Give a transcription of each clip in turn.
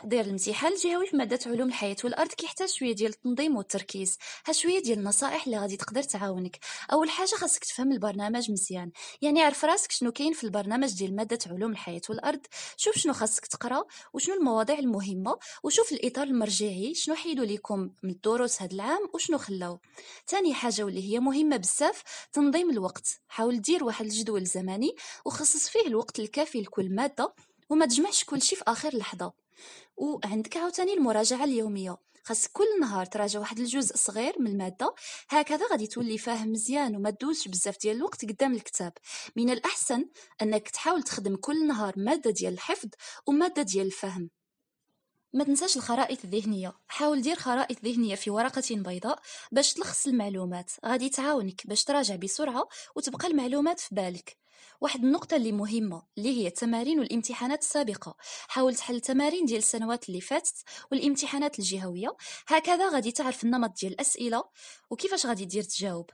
تحضير الامتحان الجهوي في ماده علوم الحياه والارض كيحتاج شويه ديال التنظيم والتركيز ها شويه ديال النصائح اللي غادي تقدر تعاونك اول حاجه خاصك تفهم البرنامج مزيان يعني عرف راسك شنو كاين في البرنامج ديال ماده علوم الحياه والارض شوف شنو خاصك تقرا وشنو المواضيع المهمه وشوف الاطار المرجعي شنو حيدوا ليكم من الدروس هذا العام وشنو خلاو ثاني حاجه واللي هي مهمه بزاف تنظيم الوقت حاول دير واحد الجدول زمني وخصص فيه الوقت الكافي لكل ماده وما تجمعش كلشي في اخر لحظه وعندك عاوتاني المراجعه اليوميه خاص كل نهار تراجع واحد الجزء صغير من الماده هكذا غادي تولي فاهم مزيان وما تدوزش بزاف ديال الوقت قدام الكتاب من الاحسن انك تحاول تخدم كل نهار ماده ديال الحفظ وماده ديال الفهم ما تنساش الخرائط الذهنيه حاول دير خرائط ذهنيه في ورقه بيضاء باش تلخص المعلومات غادي تعاونك باش تراجع بسرعه وتبقى المعلومات في بالك واحد النقطه اللي مهمه اللي هي التمارين والامتحانات السابقه حاول تحل التمارين ديال السنوات اللي فاتت والامتحانات الجهويه هكذا غادي تعرف النمط ديال الاسئله وكيفاش غادي دير تجاوب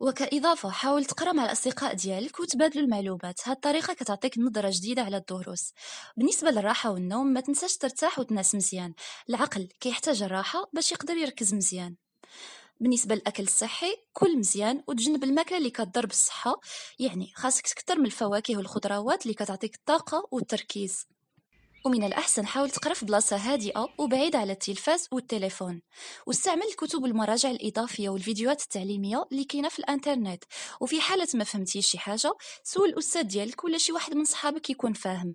وكإضافة حاول تقرا مع الأصدقاء ديالك وتبادلوا المعلومات هاد الطريقة كتعطيك نظرة جديدة على الدروس بالنسبة للراحة والنوم ما تنساش ترتاح وتنعس مزيان العقل كيحتاج الراحة باش يقدر يركز مزيان بالنسبة للأكل الصحي كل مزيان وتجنب الماكلة اللي كتضر بالصحة يعني خاصك تكتر من الفواكه والخضروات اللي كتعطيك الطاقة والتركيز ومن الأحسن حاول تقرا في بلاصة هادئة وبعيدة على التلفاز والتليفون واستعمل الكتب والمراجع الإضافية والفيديوهات التعليمية اللي كاينة في الإنترنت وفي حالة ما فهمتيش شي حاجة سول الأستاذ ديالك ولا شي واحد من صحابك يكون فاهم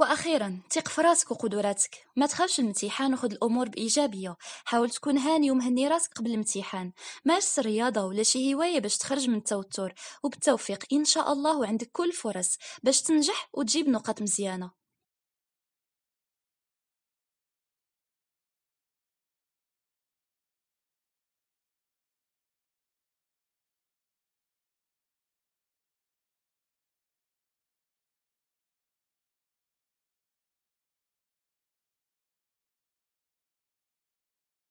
واخيرا ثق في راسك وقدراتك ما تخافش من الامتحان وخذ الامور بايجابيه حاول تكون هاني ومهني راسك قبل الامتحان مارس الرياضه ولا شي هوايه باش تخرج من التوتر وبالتوفيق ان شاء الله وعندك كل الفرص باش تنجح وتجيب نقاط مزيانه